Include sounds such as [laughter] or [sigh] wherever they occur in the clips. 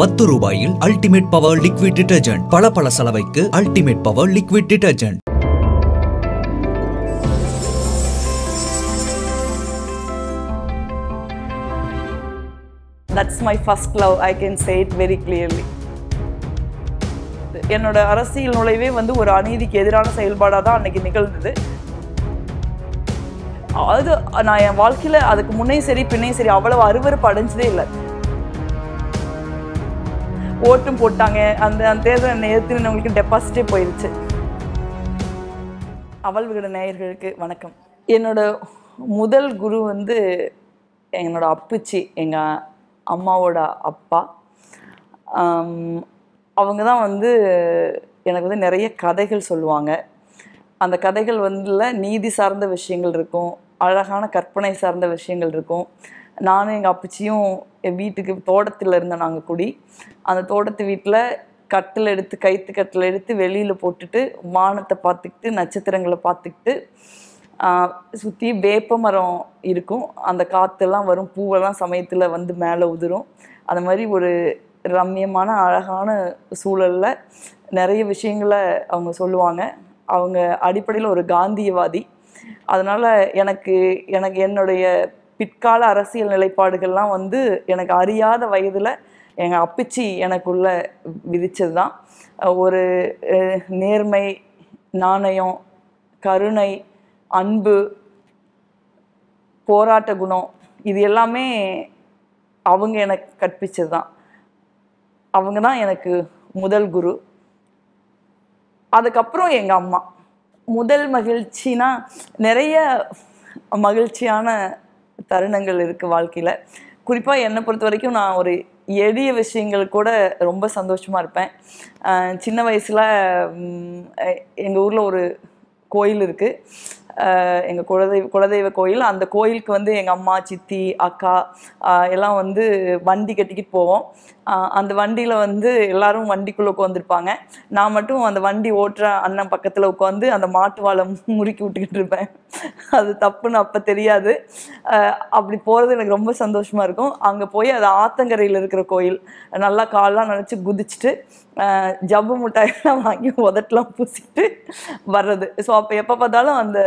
பத்து ரூபாயில் ultimate power liquid detergent பல பல செலவைக்கு ultimate power liquid detergent that's my first love I can say it very clearly என்னோட அரசியல் நுழைவே வந்து ஒரு அநீதிக்கு எதிரான செயல்பாடாக தான் அன்னைக்கு நிகழ்ந்தது அது நான் என் வாழ்க்கையில் அதுக்கு முன்னே சரி பின்னே சரி அவ்வளவு அருவறுப்பு அடைஞ்சதே இல்லை ஓட்டும் போட்டாங்க அந்த அந்த தேர்தல் என்னை எதிர்த்துனவங்களுக்கு டெபாசிட்டே போயிடுச்சு அவள் விகட நேயர்களுக்கு வணக்கம் என்னோட முதல் குரு வந்து என்னோட அப்பிச்சி எங்கள் அம்மாவோட அப்பா அவங்க தான் வந்து எனக்கு வந்து நிறைய கதைகள் சொல்லுவாங்க அந்த கதைகள் வந்துல நீதி சார்ந்த விஷயங்கள் இருக்கும் அழகான கற்பனை சார்ந்த விஷயங்கள் இருக்கும் நானும் எங்கள் அப்பச்சியும் என் வீட்டுக்கு தோட்டத்தில் இருந்தோம் நாங்கள் குடி அந்த தோட்டத்து வீட்டில் கட்டில் எடுத்து கைத்து கட்டில் எடுத்து வெளியில் போட்டுட்டு வானத்தை பார்த்துக்கிட்டு நட்சத்திரங்களை பார்த்துக்கிட்டு சுற்றி வேப்ப மரம் இருக்கும் அந்த காற்றுலாம் வரும் பூவெல்லாம் சமயத்தில் வந்து மேலே உதிரும் அந்த மாதிரி ஒரு ரம்யமான அழகான சூழலில் நிறைய விஷயங்களை அவங்க சொல்லுவாங்க அவங்க அடிப்படையில் ஒரு காந்தியவாதி அதனால் எனக்கு எனக்கு என்னுடைய பிற்கால அரசியல் நிலைப்பாடுகள்லாம் வந்து எனக்கு அறியாத வயதில் எங்கள் அப்பிச்சி எனக்குள்ள விதித்தது தான் ஒரு நேர்மை நாணயம் கருணை அன்பு போராட்ட குணம் இது எல்லாமே அவங்க எனக்கு கற்பித்தது தான் அவங்க தான் எனக்கு முதல் குரு அதுக்கப்புறம் எங்கள் அம்மா முதல் மகிழ்ச்சினா நிறைய மகிழ்ச்சியான தருணங்கள் இருக்குது வாழ்க்கையில் குறிப்பாக என்னை பொறுத்த வரைக்கும் நான் ஒரு எளிய விஷயங்கள் கூட ரொம்ப சந்தோஷமாக இருப்பேன் சின்ன வயசில் எங்கள் ஊரில் ஒரு கோயில் இருக்குது எங்கள் குலதெய்வ குலதெய்வ கோயில் அந்த கோயிலுக்கு வந்து எங்கள் அம்மா சித்தி அக்கா எல்லாம் வந்து வண்டி கட்டிக்கிட்டு போவோம் அந்த வண்டியில் வந்து எல்லாரும் வண்டிக்குள்ளே உட்காந்துருப்பாங்க நான் மட்டும் அந்த வண்டி ஓட்டுற அண்ணன் பக்கத்தில் உட்காந்து அந்த மாட்டு வாழை முறுக்கி விட்டுக்கிட்டு இருப்பேன் அது தப்புன்னு அப்போ தெரியாது அப்படி போகிறது எனக்கு ரொம்ப சந்தோஷமாக இருக்கும் அங்கே போய் அது ஆத்தங்கரையில் இருக்கிற கோயில் நல்லா காலெலாம் நினச்சி குதிச்சுட்டு ஜவ்வு மிட்டாயெல்லாம் வாங்கி உதட்டெலாம் பூசிட்டு வர்றது ஸோ அப்போ எப்போ பார்த்தாலும் அந்த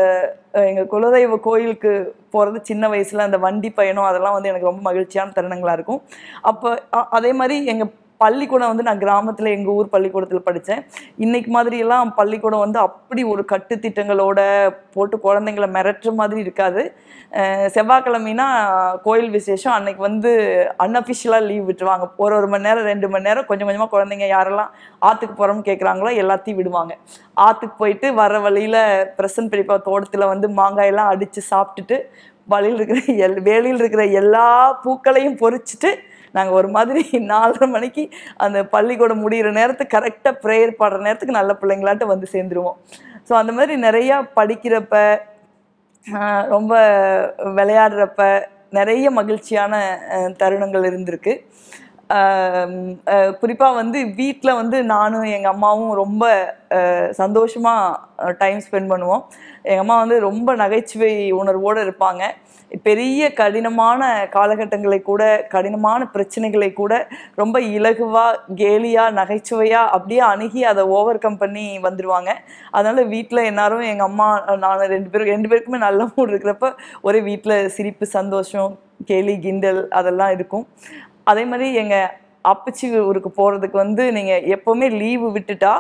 எங்கள் குலதெய்வ கோயிலுக்கு போகிறது சின்ன வயசில் அந்த வண்டி பயணம் அதெல்லாம் வந்து எனக்கு ரொம்ப மகிழ்ச்சியான தருணங்களாக இருக்கும் அப்போ அதே மாதிரி எங்கள் பள்ளிக்கூடம் வந்து நான் கிராமத்தில் எங்கள் ஊர் பள்ளிக்கூடத்தில் படித்தேன் இன்னைக்கு மாதிரியெல்லாம் பள்ளிக்கூடம் வந்து அப்படி ஒரு கட்டுத்திட்டங்களோட போட்டு குழந்தைங்களை மிரட்டுற மாதிரி இருக்காது செவ்வாய்க்கிழமைனா கோயில் விசேஷம் அன்னைக்கு வந்து அன்அஃபிஷியலாக லீவ் விட்டுருவாங்க ஒரு ஒரு மணி நேரம் ரெண்டு மணி நேரம் கொஞ்சம் கொஞ்சமாக குழந்தைங்க யாரெல்லாம் ஆற்றுக்கு போகிறோம்னு கேட்குறாங்களோ எல்லாத்தையும் விடுவாங்க ஆற்றுக்கு போயிட்டு வர வழியில் பிரசன் பிடிப்பா தோட்டத்தில் வந்து மாங்காயெல்லாம் அடித்து சாப்பிட்டுட்டு வழியில் இருக்கிற எல் வேலியில் இருக்கிற எல்லா பூக்களையும் பொறிச்சிட்டு நாங்கள் ஒரு மாதிரி [laughs] நாலரை மணிக்கு அந்த பள்ளிக்கூடம் முடிகிற நேரத்துக்கு கரெக்டாக ப்ரேயர் பாடுற நேரத்துக்கு நல்ல பிள்ளைங்களாட்ட வந்து சேர்ந்துருவோம் ஸோ அந்த மாதிரி நிறையா படிக்கிறப்ப ரொம்ப விளையாடுறப்ப நிறைய மகிழ்ச்சியான தருணங்கள் இருந்திருக்கு குறிப்பாக வந்து வீட்டில் வந்து நானும் எங்கள் அம்மாவும் ரொம்ப சந்தோஷமாக டைம் ஸ்பெண்ட் பண்ணுவோம் எங்கள் அம்மா வந்து ரொம்ப நகைச்சுவை உணர்வோடு இருப்பாங்க பெரிய கடினமான காலகட்டங்களை கூட கடினமான பிரச்சனைகளை கூட ரொம்ப இலகுவாக கேலியாக நகைச்சுவையாக அப்படியே அணுகி அதை ஓவர் கம் பண்ணி வந்துடுவாங்க அதனால் வீட்டில் எல்லாரும் எங்கள் அம்மா நான் ரெண்டு பேரும் ரெண்டு பேருக்குமே நல்ல மூடு இருக்கிறப்ப ஒரே வீட்டில் சிரிப்பு சந்தோஷம் கேலி கிண்டல் அதெல்லாம் இருக்கும் அதே மாதிரி எங்கள் அப்பச்சி ஊருக்கு போகிறதுக்கு வந்து நீங்கள் எப்போவுமே லீவு விட்டுட்டா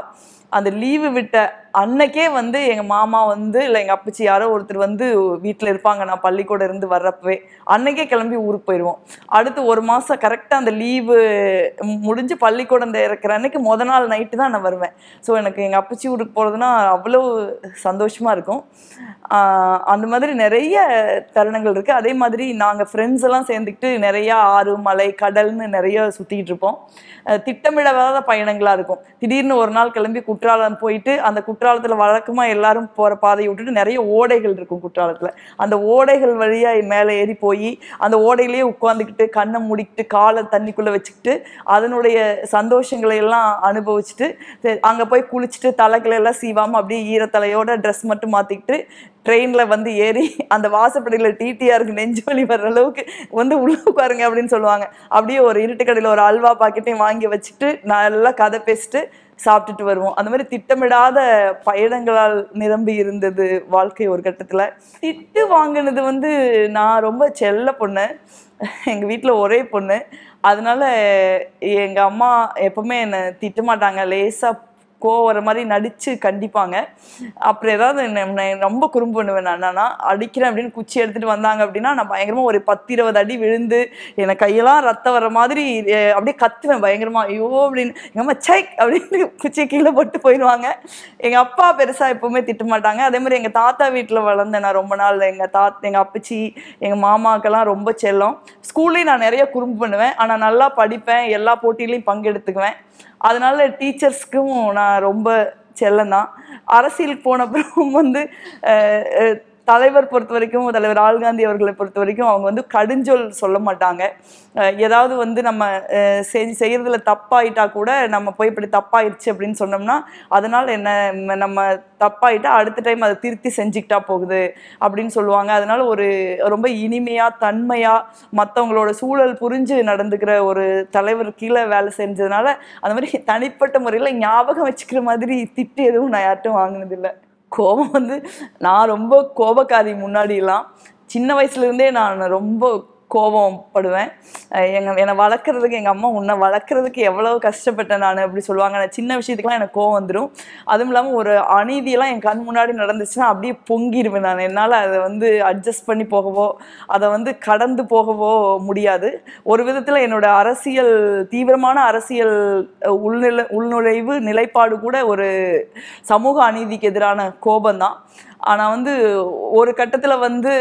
அந்த லீவு விட்ட அன்னைக்கே வந்து எங்கள் மாமா வந்து இல்லை எங்கள் அப்பச்சி யாரோ ஒருத்தர் வந்து வீட்டில் இருப்பாங்க நான் பள்ளிக்கூடம் இருந்து வர்றப்பவே அன்னைக்கே கிளம்பி ஊருக்கு போயிடுவோம் அடுத்து ஒரு மாதம் கரெக்டாக அந்த லீவு முடிஞ்சு பள்ளிக்கூடம் இருக்கிற அன்னைக்கு முத நாள் நைட்டு தான் நான் வருவேன் ஸோ எனக்கு எங்கள் அப்பச்சி ஊருக்கு போகிறதுனா அவ்வளோ சந்தோஷமாக இருக்கும் அந்த மாதிரி நிறைய தருணங்கள் இருக்குது அதே மாதிரி நாங்கள் ஃப்ரெண்ட்ஸ் எல்லாம் சேர்ந்துக்கிட்டு நிறையா ஆறு மலை கடல்னு நிறைய சுற்றிக்கிட்டு இருப்போம் திட்டமிடாத பயணங்களாக இருக்கும் திடீர்னு ஒரு நாள் கிளம்பி குற்றாலம் போயிட்டு அந்த குற்றாலத்தில் வழக்கமாக எல்லாரும் போகிற பாதையை விட்டுட்டு நிறைய ஓடைகள் இருக்கும் குற்றாலத்தில் அந்த ஓடைகள் வழியாக மேலே ஏறி போய் அந்த ஓடையிலேயே உட்காந்துக்கிட்டு கண்ணை முடிக்கிட்டு காலை தண்ணிக்குள்ளே வச்சுக்கிட்டு அதனுடைய சந்தோஷங்களை எல்லாம் அனுபவிச்சுட்டு அங்கே போய் குளிச்சுட்டு தலைகளை எல்லாம் சீவாமல் அப்படியே ஈரத்தலையோட ட்ரெஸ் மட்டும் மாற்றிக்கிட்டு ட்ரெயினில் வந்து ஏறி அந்த வாசப்படியில் டிடிஆருக்கு நெஞ்சு வலி வர்ற அளவுக்கு வந்து உள்ளே உட்காருங்க அப்படின்னு சொல்லுவாங்க அப்படியே ஒரு இருட்டுக்கடையில் ஒரு அல்வா பாக்கெட்டையும் வாங்கி வச்சுட்டு நல்லா கதை பேசிட்டு சாப்பிட்டுட்டு வருவோம் அந்த மாதிரி திட்டமிடாத பயணங்களால் நிரம்பி இருந்தது வாழ்க்கை ஒரு கட்டத்தில் திட்டு வாங்கினது வந்து நான் ரொம்ப செல்ல பொண்ணு எங்கள் வீட்டில் ஒரே பொண்ணு அதனால எங்கள் அம்மா எப்பவுமே என்னை திட்டமாட்டாங்க லேசாக கோவம் வர மாதிரி நடித்து கண்டிப்பாங்க அப்புறம் ஏதாவது ரொம்ப குறும்பு பண்ணுவேன் நான் என்னன்னா அடிக்கிறேன் அப்படின்னு குச்சி எடுத்துகிட்டு வந்தாங்க அப்படின்னா நான் பயங்கரமாக ஒரு பத்து இருபது அடி விழுந்து எனக்கு கையெல்லாம் ரத்தம் வர மாதிரி அப்படியே கத்துவேன் பயங்கரமாக ஐயோ அப்படின்னு எங்கள் அம்மா சைக் அப்படின்னு குச்சி கீழே போட்டு போயிடுவாங்க எங்கள் அப்பா பெருசாக எப்போவுமே திட்டமாட்டாங்க அதே மாதிரி எங்கள் தாத்தா வீட்டில் வளர்ந்தேன் நான் ரொம்ப நாள் எங்கள் தாத் எங்கள் அப்பச்சி எங்கள் மாமாக்கெல்லாம் ரொம்ப செல்லம் ஸ்கூல்லேயும் நான் நிறைய குறும்பு பண்ணுவேன் ஆனால் நல்லா படிப்பேன் எல்லா போட்டியிலையும் பங்கெடுத்துக்குவேன் அதனால டீச்சர்ஸ்க்கும் நான் ரொம்ப செல்லம் தான் அரசியலுக்கு அப்புறம் வந்து தலைவர் பொறுத்த வரைக்கும் தலைவர் ராகுல் காந்தி அவர்களை பொறுத்த வரைக்கும் அவங்க வந்து கடுஞ்சொல் சொல்ல மாட்டாங்க ஏதாவது வந்து நம்ம செஞ்சு செய்கிறதுல தப்பாயிட்டா கூட நம்ம போய் இப்படி தப்பாயிடுச்சு அப்படின்னு சொன்னோம்னா அதனால் என்ன நம்ம தப்பாயிட்டா அடுத்த டைம் அதை திருத்தி செஞ்சுக்கிட்டா போகுது அப்படின்னு சொல்லுவாங்க அதனால் ஒரு ரொம்ப இனிமையாக தன்மையாக மற்றவங்களோட சூழல் புரிஞ்சு நடந்துக்கிற ஒரு தலைவர் கீழே வேலை செஞ்சதுனால அந்த மாதிரி தனிப்பட்ட முறையில் ஞாபகம் வச்சுக்கிற மாதிரி திட்டு எதுவும் நான் யார்ட்டும் வாங்கினதில்லை கோபம் வந்து நான் ரொம்ப கோபக்காரி முன்னாடிலாம் சின்ன வயசுலேருந்தே நான் ரொம்ப கோபம் படுவேன் எங்கள் என்னை வளர்க்குறதுக்கு எங்கள் அம்மா உன்னை வளர்க்குறதுக்கு எவ்வளோ கஷ்டப்பட்டேன் நான் அப்படி சொல்லுவாங்க நான் சின்ன விஷயத்துக்குலாம் எனக்கு கோவம் வந்துடும் அதுவும் இல்லாமல் ஒரு அநீதியெல்லாம் என் கண் முன்னாடி நடந்துச்சுன்னா அப்படியே பொங்கிடுவேன் நான் என்னால் அதை வந்து அட்ஜஸ்ட் பண்ணி போகவோ அதை வந்து கடந்து போகவோ முடியாது ஒரு விதத்தில் என்னோட அரசியல் தீவிரமான அரசியல் உள்நிலை உள்நுழைவு நிலைப்பாடு கூட ஒரு சமூக அநீதிக்கு எதிரான கோபம்தான் ஆனால் வந்து ஒரு கட்டத்தில் வந்து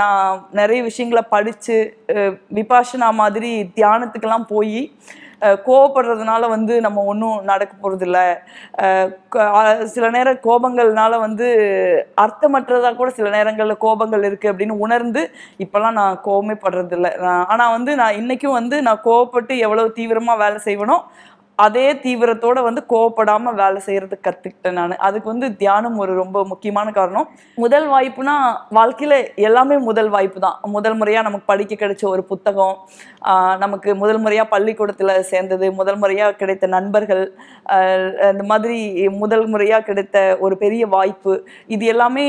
நான் நிறைய விஷயங்களை படித்து விபாஷனா மாதிரி தியானத்துக்கெல்லாம் போய் கோவப்படுறதுனால வந்து நம்ம ஒன்றும் நடக்க போகிறதில்ல சில நேர கோபங்கள்னால வந்து அர்த்தமற்றதாக கூட சில நேரங்களில் கோபங்கள் இருக்குது அப்படின்னு உணர்ந்து இப்போல்லாம் நான் கோபமே படுறதில்ல ஆனால் வந்து நான் இன்றைக்கும் வந்து நான் கோவப்பட்டு எவ்வளோ தீவிரமாக வேலை செய்வேனோ அதே தீவிரத்தோட வந்து கோவப்படாம வேலை செய்யறது கத்துக்கிட்டேன் நான் அதுக்கு வந்து தியானம் ஒரு ரொம்ப முக்கியமான காரணம் முதல் வாய்ப்புனா வாழ்க்கையில எல்லாமே முதல் வாய்ப்பு தான் முதல் முறையா நமக்கு படிக்க கிடைச்ச ஒரு புத்தகம் நமக்கு முதல் முறையா பள்ளிக்கூடத்துல சேர்ந்தது முதல் முறையா கிடைத்த நண்பர்கள் இந்த மாதிரி முதல் முறையா கிடைத்த ஒரு பெரிய வாய்ப்பு இது எல்லாமே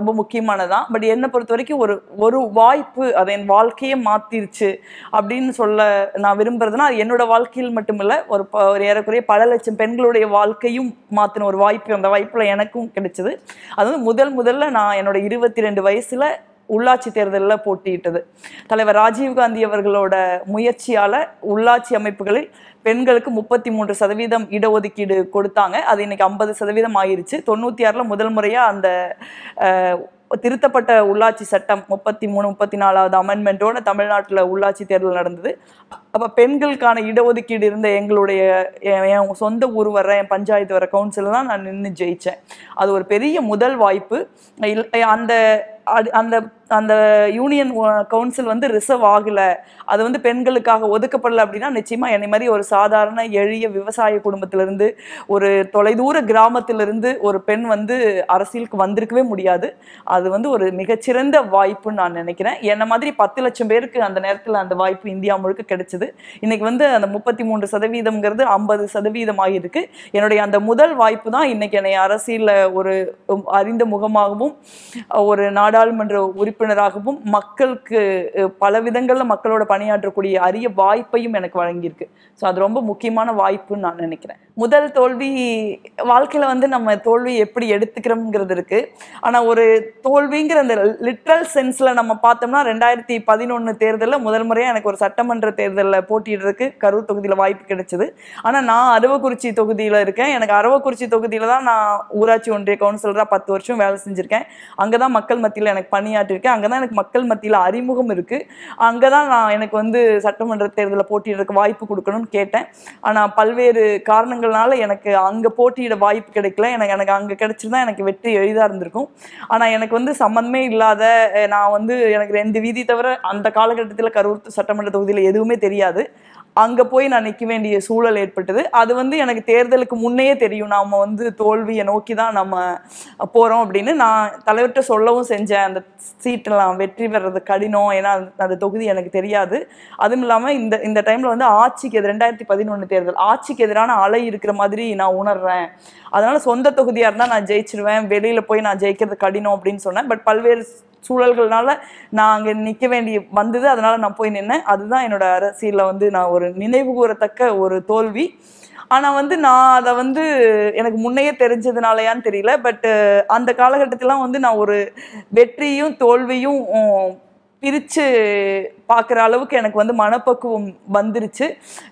ரொம்ப முக்கியமானதான் பட் என்னை பொறுத்த வரைக்கும் ஒரு ஒரு வாய்ப்பு அதை என் வாழ்க்கையே மாத்திருச்சு அப்படின்னு சொல்ல நான் விரும்புறதுன்னா என்னோட வாழ்க்கையில் மட்டும் இல்லை ஒரு ஒரு ஏறக்குறைய பல லட்சம் பெண்களுடைய வாழ்க்கையும் மாற்றின ஒரு வாய்ப்பு அந்த வாய்ப்பில் எனக்கும் கிடைச்சது அது வந்து முதல் முதல்ல நான் என்னோட இருபத்தி ரெண்டு வயசில் உள்ளாட்சி தேர்தலில் போட்டியிட்டது தலைவர் ராஜீவ்காந்தி அவர்களோட முயற்சியால் உள்ளாட்சி அமைப்புகளில் பெண்களுக்கு முப்பத்தி மூன்று சதவீதம் இடஒதுக்கீடு கொடுத்தாங்க அது இன்னைக்கு ஐம்பது சதவீதம் ஆயிருச்சு தொண்ணூற்றி ஆறில் முதல் முறையாக அந்த திருத்தப்பட்ட உள்ளாட்சி சட்டம் முப்பத்தி மூணு முப்பத்தி நாலாவது அமெண்ட்மெண்ட்டோட தமிழ்நாட்டில் உள்ளாட்சி தேர்தல் நடந்தது அப்போ பெண்களுக்கான இடஒதுக்கீடு இருந்த எங்களுடைய என் சொந்த ஊர் வர என் பஞ்சாயத்து வர கவுன்சில் தான் நான் நின்று ஜெயித்தேன் அது ஒரு பெரிய முதல் வாய்ப்பு அந்த அது அந்த அந்த யூனியன் கவுன்சில் வந்து ரிசர்வ் ஆகலை அது வந்து பெண்களுக்காக ஒதுக்கப்படலை அப்படின்னா நிச்சயமாக என்னை மாதிரி ஒரு சாதாரண எளிய விவசாய குடும்பத்திலிருந்து ஒரு தொலைதூர கிராமத்திலிருந்து ஒரு பெண் வந்து அரசியலுக்கு வந்திருக்கவே முடியாது அது வந்து ஒரு மிகச்சிறந்த வாய்ப்புன்னு நான் நினைக்கிறேன் என்னை மாதிரி பத்து லட்சம் பேருக்கு அந்த நேரத்தில் அந்த வாய்ப்பு இந்தியா முழுக்க கிடைச்சிது இன்னைக்கு வந்து அந்த முப்பத்தி மூன்று சதவீதம்ங்கிறது ஐம்பது சதவீதம் ஆகியிருக்கு என்னுடைய அந்த முதல் வாய்ப்பு தான் இன்னைக்கு என்னை அரசியலில் ஒரு அறிந்த முகமாகவும் ஒரு நாடு நாடாளுமன்ற உறுப்பினராகவும் மக்களுக்கு பல விதங்களில் மக்களோட பணியாற்றக்கூடிய அரிய வாய்ப்பையும் எனக்கு வழங்கியிருக்கு ஸோ அது ரொம்ப முக்கியமான வாய்ப்புன்னு நான் நினைக்கிறேன் முதல் தோல்வி வாழ்க்கையில் வந்து நம்ம தோல்வி எப்படி எடுத்துக்கிறோம்ங்கிறது இருக்குது ஆனால் ஒரு தோல்விங்கிற அந்த லிட்ரல் சென்ஸில் நம்ம பார்த்தோம்னா ரெண்டாயிரத்தி பதினொன்று தேர்தலில் முதல் முறையாக எனக்கு ஒரு சட்டமன்ற தேர்தலில் போட்டிடுறதுக்கு கரூர் தொகுதியில் வாய்ப்பு கிடைச்சிது ஆனால் நான் அரவக்குறிச்சி தொகுதியில் இருக்கேன் எனக்கு அரவக்குறிச்சி தொகுதியில் தான் நான் ஊராட்சி ஒன்றிய கவுன்சிலராக பத்து வருஷம் வேலை செஞ்சுருக்கேன் அங்கே தான் மக்கள் மத்தியில் துறையில் எனக்கு பணியாற்றிருக்கேன் அங்கே தான் எனக்கு மக்கள் மத்தியில் அறிமுகம் இருக்குது அங்கே தான் நான் எனக்கு வந்து சட்டமன்ற தேர்தலில் போட்டியிடறதுக்கு வாய்ப்பு கொடுக்கணும்னு கேட்டேன் ஆனால் பல்வேறு காரணங்கள்னால எனக்கு அங்கே போட்டியிட வாய்ப்பு கிடைக்கல எனக்கு எனக்கு அங்கே கிடச்சிருந்தா எனக்கு வெற்றி எளிதாக இருந்திருக்கும் ஆனால் எனக்கு வந்து சம்மந்தமே இல்லாத நான் வந்து எனக்கு ரெண்டு வீதி தவிர அந்த காலகட்டத்தில் கரூர் சட்டமன்ற தொகுதியில் எதுவுமே தெரியாது அங்கே போய் நான் நிற்க வேண்டிய சூழல் ஏற்பட்டது அது வந்து எனக்கு தேர்தலுக்கு முன்னையே தெரியும் நாம் வந்து தோல்வியை நோக்கி தான் நம்ம போகிறோம் அப்படின்னு நான் தலைவர்கிட்ட சொல்லவும் செஞ்சேன் அந்த சீட்டெல்லாம் வெற்றி பெறது கடினம் ஏன்னா அந்த தொகுதி எனக்கு தெரியாது அதுவும் இல்லாமல் இந்த இந்த டைமில் வந்து ஆட்சிக்கு எது ரெண்டாயிரத்தி பதினொன்று தேர்தல் ஆட்சிக்கு எதிரான அலை இருக்கிற மாதிரி நான் உணர்றேன் அதனால் சொந்த தொகுதியாக இருந்தால் நான் ஜெயிச்சிருவேன் வெளியில் போய் நான் ஜெயிக்கிறது கடினம் அப்படின்னு சொன்னேன் பட் பல்வேறு சூழல்கள்னால நான் அங்கே நிற்க வேண்டிய வந்தது அதனால் நான் போய் நின்னேன் அதுதான் என்னோட அரசியலில் வந்து நான் ஒரு நினைவு கூறத்தக்க ஒரு தோல்வி ஆனால் வந்து நான் அதை வந்து எனக்கு முன்னையே தெரிஞ்சதுனாலயான்னு தெரியல பட் அந்த காலகட்டத்திலாம் வந்து நான் ஒரு வெற்றியும் தோல்வியும் பிரித்து பார்க்குற அளவுக்கு எனக்கு வந்து மனப்பக்குவம் வந்துருச்சு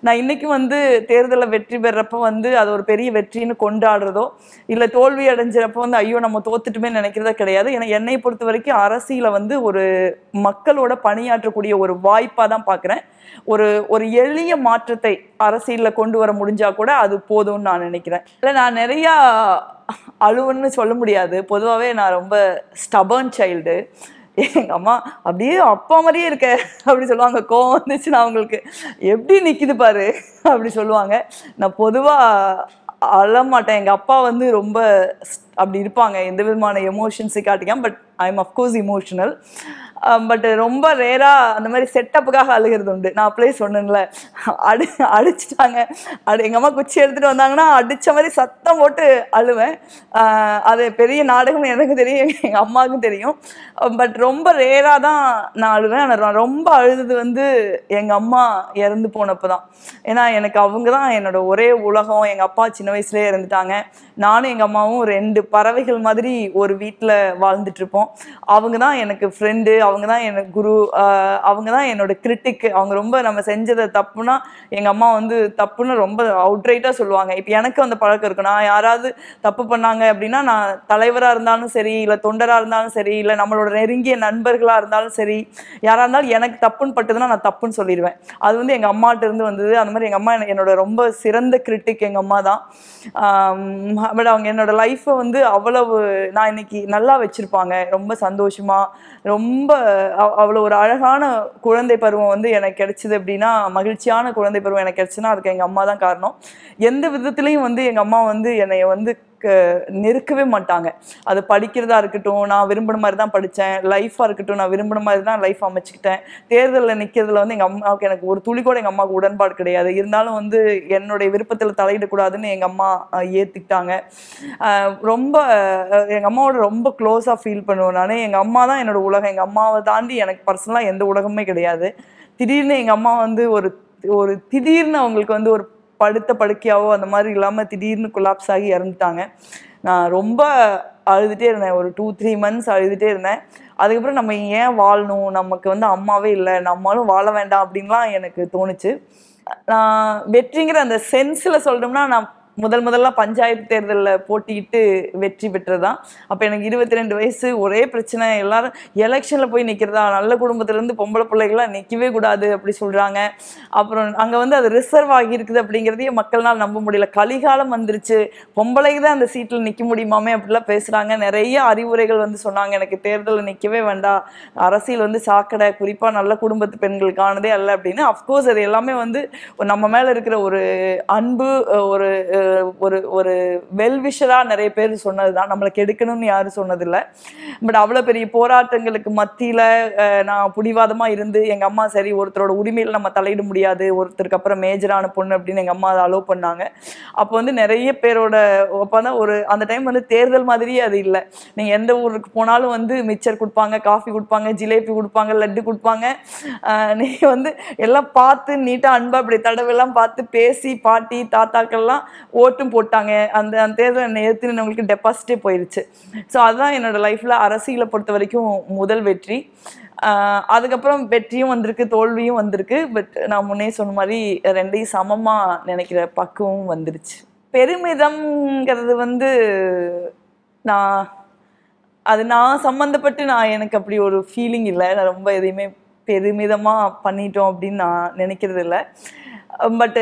நான் இன்றைக்கி வந்து தேர்தலில் வெற்றி பெறப்போ வந்து அது ஒரு பெரிய வெற்றின்னு கொண்டாடுறதோ இல்லை தோல்வி அடைஞ்சிறப்ப வந்து ஐயோ நம்ம தோத்துட்டுமே நினைக்கிறதா கிடையாது ஏன்னா என்னை பொறுத்த வரைக்கும் அரசியலை வந்து ஒரு மக்களோட பணியாற்றக்கூடிய ஒரு வாய்ப்பாக தான் பார்க்குறேன் ஒரு ஒரு எளிய மாற்றத்தை அரசியலில் கொண்டு வர முடிஞ்சால் கூட அது போதும்னு நான் நினைக்கிறேன் இல்லை நான் நிறையா அழுவன்னு சொல்ல முடியாது பொதுவாகவே நான் ரொம்ப ஸ்டபர்ன் சைல்டு எங்கள் அம்மா அப்படியே அப்பா மாதிரியே இருக்க அப்படி சொல்லுவாங்க கோவம் வந்துச்சுன்னா அவங்களுக்கு எப்படி நிற்கிது பாரு அப்படி சொல்லுவாங்க நான் பொதுவாக அழமாட்டேன் எங்கள் அப்பா வந்து ரொம்ப அப்படி இருப்பாங்க எந்த விதமான எமோஷன்ஸை காட்டிக்காம் but I am of course emotional but um, ரொம்ப ரேராக அந்த மாதிரி செட்டப்புக்காக அழுகிறது உண்டு நான் அப்படியே சொன்னேன்ல அடி அடிச்சிட்டாங்க அடி எங்கள் அம்மா குச்சி எடுத்துகிட்டு வந்தாங்கன்னா அடித்த மாதிரி சத்தம் போட்டு அழுவேன் அது பெரிய நாடகம்னு எனக்கு தெரியும் எங்கள் அம்மாவுக்கும் தெரியும் பட் um, ரொம்ப ரேராக தான் நான் அழுவேன் ஆனால் ரொம்ப அழுது வந்து எங்கள் அம்மா இறந்து போனப்போ தான் ஏன்னா எனக்கு அவங்க தான் என்னோட ஒரே உலகம் எங்கள் அப்பா சின்ன வயசுலேயே இறந்துட்டாங்க நானும் எங்கள் அம்மாவும் ரெண்டு பறவைகள் மாதிரி ஒரு வீட்டில் வாழ்ந்துட்டுருப்போம் அவங்க தான் எனக்கு ஃப்ரெண்டு அவங்க தான் என் குரு அவங்க தான் என்னோட கிரிட்டிக் அவங்க ரொம்ப நம்ம செஞ்சதை தப்புனா எங்கள் அம்மா வந்து தப்புன்னு ரொம்ப அவுட்ரைட்டாக சொல்லுவாங்க இப்போ எனக்கு அந்த பழக்கம் இருக்கு நான் யாராவது தப்பு பண்ணாங்க அப்படின்னா நான் தலைவராக இருந்தாலும் சரி இல்லை தொண்டராக இருந்தாலும் சரி இல்லை நம்மளோட நெருங்கிய நண்பர்களாக இருந்தாலும் சரி யாராக இருந்தாலும் எனக்கு தப்புன்னு பட்டதுன்னா நான் தப்புன்னு சொல்லிடுவேன் அது வந்து எங்கள் அம்மாட்ட இருந்து வந்தது அந்த மாதிரி எங்கள் அம்மா என்னோட ரொம்ப சிறந்த கிரிட்டிக் எங்கள் அம்மா தான் பட் அவங்க என்னோட லைஃப்பை வந்து அவ்வளவு நான் இன்னைக்கு நல்லா வச்சுருப்பாங்க ரொம்ப சந்தோஷமாக ரொம்ப அவ்வளோ ஒரு அழகான குழந்தை பருவம் வந்து எனக்கு கிடைச்சிது அப்படின்னா மகிழ்ச்சியான குழந்தை பருவம் எனக்கு கிடைச்சுன்னா அதுக்கு எங்கள் அம்மா தான் காரணம் எந்த விதத்துலையும் வந்து எங்கள் அம்மா வந்து என்னை வந்து நெருக்கவே மாட்டாங்க அது படிக்கிறதா இருக்கட்டும் நான் விரும்பின மாதிரி தான் படித்தேன் லைஃபாக இருக்கட்டும் நான் விரும்பின மாதிரி தான் லைஃப் அமைச்சுக்கிட்டேன் தேர்தலில் நிற்கிறதுல வந்து எங்கள் அம்மாவுக்கு எனக்கு ஒரு துளி கூட எங்கள் அம்மாவுக்கு உடன்பாடு கிடையாது இருந்தாலும் வந்து என்னுடைய விருப்பத்தில் தலையிடக்கூடாதுன்னு எங்கள் அம்மா ஏற்றுக்கிட்டாங்க ரொம்ப எங்கள் அம்மாவோட ரொம்ப க்ளோஸாக ஃபீல் பண்ணுவேன் நான் எங்கள் அம்மா தான் என்னோடய உலகம் எங்கள் அம்மாவை தாண்டி எனக்கு பர்சனலாக எந்த உலகமே கிடையாது திடீர்னு எங்கள் அம்மா வந்து ஒரு ஒரு திடீர்னு அவங்களுக்கு வந்து ஒரு படுத்த படுக்கையாவோ அந்த மாதிரி இல்லாமல் திடீர்னு குலாப்ஸ் ஆகி இறந்துட்டாங்க நான் ரொம்ப அழுதுகிட்டே இருந்தேன் ஒரு டூ த்ரீ மந்த்ஸ் அழுதுகிட்டே இருந்தேன் அதுக்கப்புறம் நம்ம ஏன் வாழணும் நமக்கு வந்து அம்மாவே இல்லை நம்மளும் வாழ வேண்டாம் அப்படின்லாம் எனக்கு தோணுச்சு நான் வெற்றிங்கிற அந்த சென்ஸில் சொல்கிறோம்னா நான் முதல் முதல்ல பஞ்சாயத்து தேர்தலில் போட்டியிட்டு வெற்றி பெற்றதான் அப்போ எனக்கு இருபத்தி ரெண்டு வயசு ஒரே பிரச்சனை எல்லாரும் எலெக்ஷனில் போய் நிற்கிறதா நல்ல குடும்பத்துலேருந்து பொம்பளை பிள்ளைகள்லாம் நிற்கவே கூடாது அப்படி சொல்கிறாங்க அப்புறம் அங்கே வந்து அது ரிசர்வ் ஆகியிருக்குது அப்படிங்கிறதையும் மக்கள்னால் நம்ப முடியல கலிகாலம் வந்துருச்சு பொம்பளைக்கு தான் அந்த சீட்டில் நிற்க முடியுமாமே அப்படிலாம் பேசுகிறாங்க நிறைய அறிவுரைகள் வந்து சொன்னாங்க எனக்கு தேர்தலில் நிற்கவே வேண்டாம் அரசியல் வந்து சாக்கடை குறிப்பாக நல்ல குடும்பத்து பெண்களுக்கானதே அல்ல அப்படின்னு அஃப்கோர்ஸ் அது எல்லாமே வந்து நம்ம மேலே இருக்கிற ஒரு அன்பு ஒரு ஒரு ஒரு வெல்விஷராக நிறைய பேர் சொன்னது தான் நம்மளை கெடுக்கணும்னு யாரும் சொன்னதில்லை பட் அவ்வளோ பெரிய போராட்டங்களுக்கு மத்தியில் நான் புடிவாதமாக இருந்து எங்கள் அம்மா சரி ஒருத்தரோட உரிமையில் நம்ம தலையிட முடியாது ஒருத்தருக்கு அப்புறம் மேஜரான பொண்ணு அப்படின்னு எங்கள் அம்மா அலோவ் பண்ணாங்க அப்போ வந்து நிறைய பேரோட அப்போ ஒரு அந்த டைம் வந்து தேர்தல் மாதிரியே அது இல்லை நீங்கள் எந்த ஊருக்கு போனாலும் வந்து மிச்சர் கொடுப்பாங்க காஃபி கொடுப்பாங்க ஜிலேபி கொடுப்பாங்க லட்டு கொடுப்பாங்க நீங்கள் வந்து எல்லாம் பார்த்து நீட்டாக அன்பாக இப்படி எல்லாம் பார்த்து பேசி பாட்டி தாத்தாக்கள்லாம் ஓட்டும் போட்டாங்க அந்த அந்த தேர்தல் என்னை எதிர்த்துனவங்களுக்கு டெபாசிட்டே போயிடுச்சு ஸோ அதுதான் என்னோட லைஃப்பில் அரசியலை பொறுத்த வரைக்கும் முதல் வெற்றி அதுக்கப்புறம் வெற்றியும் வந்திருக்கு தோல்வியும் வந்திருக்கு பட் நான் முன்னே சொன்ன மாதிரி ரெண்டையும் சமமாக நினைக்கிற பக்குவமும் வந்துருச்சு பெருமிதம்ங்கிறது வந்து நான் அது நான் சம்மந்தப்பட்டு நான் எனக்கு அப்படி ஒரு ஃபீலிங் இல்லை நான் ரொம்ப எதையுமே பெருமிதமாக பண்ணிட்டோம் அப்படின்னு நான் நினைக்கிறது இல்லை பட்டு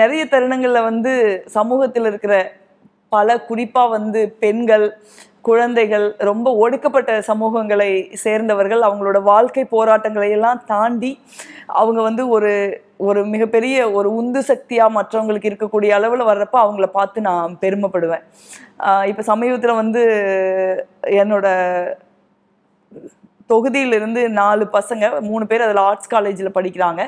நிறைய தருணங்களில் வந்து சமூகத்தில் இருக்கிற பல குறிப்பாக வந்து பெண்கள் குழந்தைகள் ரொம்ப ஒடுக்கப்பட்ட சமூகங்களை சேர்ந்தவர்கள் அவங்களோட வாழ்க்கை போராட்டங்களை எல்லாம் தாண்டி அவங்க வந்து ஒரு ஒரு மிகப்பெரிய ஒரு உந்து சக்தியாக மற்றவங்களுக்கு இருக்கக்கூடிய அளவில் வர்றப்ப அவங்கள பார்த்து நான் பெருமைப்படுவேன் இப்போ சமீபத்தில் வந்து என்னோட தொகுதியிலிருந்து நாலு பசங்க மூணு பேர் அதில் ஆர்ட்ஸ் காலேஜில் படிக்கிறாங்க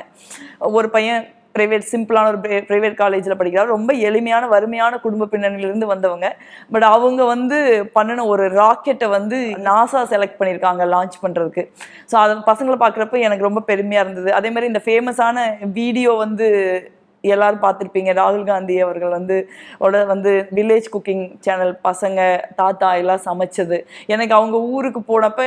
ஒரு பையன் ப்ரைவேட் சிம்பிளான ஒரு பிரைவேட் காலேஜில் படிக்கிறார் ரொம்ப எளிமையான வறுமையான குடும்ப பின்னணியிலிருந்து வந்தவங்க பட் அவங்க வந்து பண்ணின ஒரு ராக்கெட்டை வந்து நாசா செலக்ட் பண்ணியிருக்காங்க லான்ச் பண்ணுறதுக்கு ஸோ அதை பசங்களை பார்க்குறப்ப எனக்கு ரொம்ப பெருமையாக இருந்தது அதே மாதிரி இந்த ஃபேமஸான வீடியோ வந்து எல்லாரும் பார்த்துருப்பீங்க ராகுல் காந்தி அவர்கள் வந்து வந்து வில்லேஜ் குக்கிங் சேனல் பசங்க தாத்தா எல்லாம் சமைச்சது எனக்கு அவங்க ஊருக்கு போனப்போ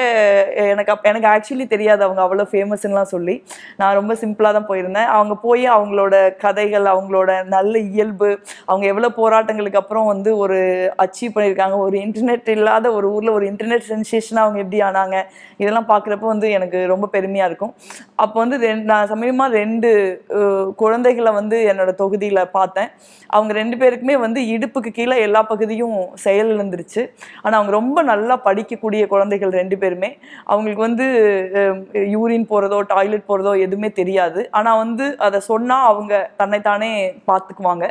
எனக்கு எனக்கு ஆக்சுவலி தெரியாது அவங்க அவ்வளோ ஃபேமஸ்லாம் சொல்லி நான் ரொம்ப சிம்பிளாக தான் போயிருந்தேன் அவங்க போய் அவங்களோட கதைகள் அவங்களோட நல்ல இயல்பு அவங்க எவ்வளோ போராட்டங்களுக்கு அப்புறம் வந்து ஒரு அச்சீவ் பண்ணியிருக்காங்க ஒரு இன்டர்நெட் இல்லாத ஒரு ஊரில் ஒரு இன்டர்நெட் சென்சேஷனாக அவங்க எப்படி ஆனாங்க இதெல்லாம் பார்க்குறப்ப வந்து எனக்கு ரொம்ப பெருமையாக இருக்கும் அப்போ வந்து ரெண்டு நான் சமயமாக ரெண்டு குழந்தைகளை வந்து என்னோட தொகுதியில் பார்த்தேன் அவங்க ரெண்டு பேருக்குமே வந்து இடுப்புக்கு கீழே எல்லா பகுதியும் செயல் இருந்துருச்சு ஆனால் அவங்க ரொம்ப நல்லா படிக்கக்கூடிய குழந்தைகள் ரெண்டு பேருமே அவங்களுக்கு வந்து யூரின் போகிறதோ டாய்லெட் போகிறதோ எதுவுமே தெரியாது ஆனால் வந்து அதை சொன்னால் அவங்க தன்னைத்தானே பார்த்துக்குவாங்க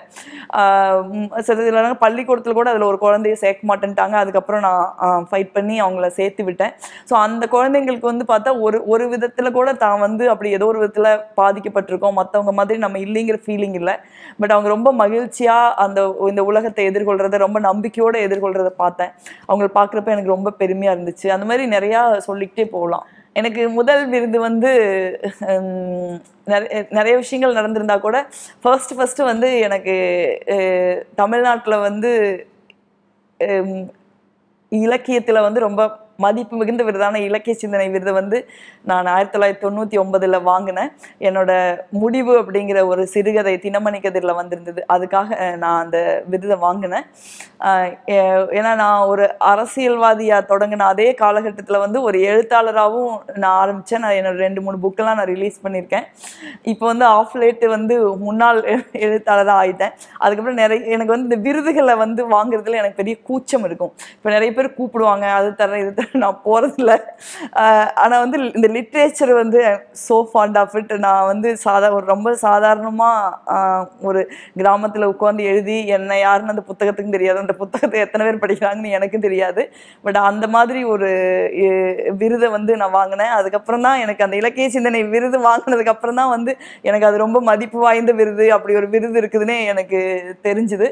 சில சில பள்ளிக்கூடத்தில் கூட அதில் ஒரு குழந்தைய சேர்க்க மாட்டேன்ட்டாங்க அதுக்கப்புறம் நான் ஃபைட் பண்ணி அவங்கள சேர்த்து விட்டேன் ஸோ அந்த குழந்தைங்களுக்கு வந்து பார்த்தா ஒரு ஒரு விதத்தில் கூட தான் வந்து அப்படி ஏதோ ஒரு விதத்தில் பாதிக்கப்பட்டிருக்கோம் மற்றவங்க மாதிரி நம்ம இல்லைங்கிற ஃபீலிங் ஃபீலிங் இல்லை பட் அவங்க ரொம்ப மகிழ்ச்சியாக அந்த இந்த உலகத்தை எதிர்கொள்கிறத ரொம்ப நம்பிக்கையோடு எதிர்கொள்கிறத பார்த்தேன் அவங்கள பார்க்குறப்ப எனக்கு ரொம்ப பெருமையாக இருந்துச்சு அந்த மாதிரி நிறையா சொல்லிக்கிட்டே போகலாம் எனக்கு முதல் விருது வந்து நிறைய நிறைய விஷயங்கள் நடந்திருந்தா கூட ஃபர்ஸ்ட் ஃபஸ்ட்டு வந்து எனக்கு தமிழ்நாட்டில் வந்து இலக்கியத்தில் வந்து ரொம்ப மதிப்பு மிகுந்த விருதான இலக்கிய சிந்தனை விருது வந்து நான் ஆயிரத்தி தொள்ளாயிரத்தி தொண்ணூற்றி ஒன்பதில் வாங்கினேன் என்னோட முடிவு அப்படிங்கிற ஒரு சிறுகதை தினமணி கதிரில் வந்திருந்தது அதுக்காக நான் அந்த விருதை வாங்கினேன் ஏன்னா நான் ஒரு அரசியல்வாதியாக தொடங்கின அதே காலகட்டத்தில் வந்து ஒரு எழுத்தாளராகவும் நான் ஆரம்பித்தேன் நான் என்னோட ரெண்டு மூணு புக்கெல்லாம் நான் ரிலீஸ் பண்ணியிருக்கேன் இப்போ வந்து ஆஃப் லேட்டு வந்து முன்னாள் எழுத்தாளராக ஆயிட்டேன் அதுக்கப்புறம் நிறைய எனக்கு வந்து இந்த விருதுகளை வந்து வாங்குறதுல எனக்கு பெரிய கூச்சம் இருக்கும் இப்போ நிறைய பேர் கூப்பிடுவாங்க அது தர இது தர நான் போகிறதில்ல ஆனால் வந்து இந்த லிட்ரேச்சர் வந்து ஸோ ஃபாண்ட் ஆஃப் இட் நான் வந்து சாதா ஒரு ரொம்ப சாதாரணமாக ஒரு கிராமத்தில் உட்காந்து எழுதி என்ன யாருன்னு அந்த புத்தகத்துக்கும் தெரியாது அந்த புத்தகத்தை எத்தனை பேர் படிக்கிறாங்கன்னு எனக்கும் தெரியாது பட் அந்த மாதிரி ஒரு விருதை வந்து நான் வாங்கினேன் அதுக்கப்புறம் தான் எனக்கு அந்த இலக்கிய சிந்தனை விருது வாங்கினதுக்கப்புறம் தான் வந்து எனக்கு அது ரொம்ப மதிப்பு வாய்ந்த விருது அப்படி ஒரு விருது இருக்குதுன்னே எனக்கு தெரிஞ்சுது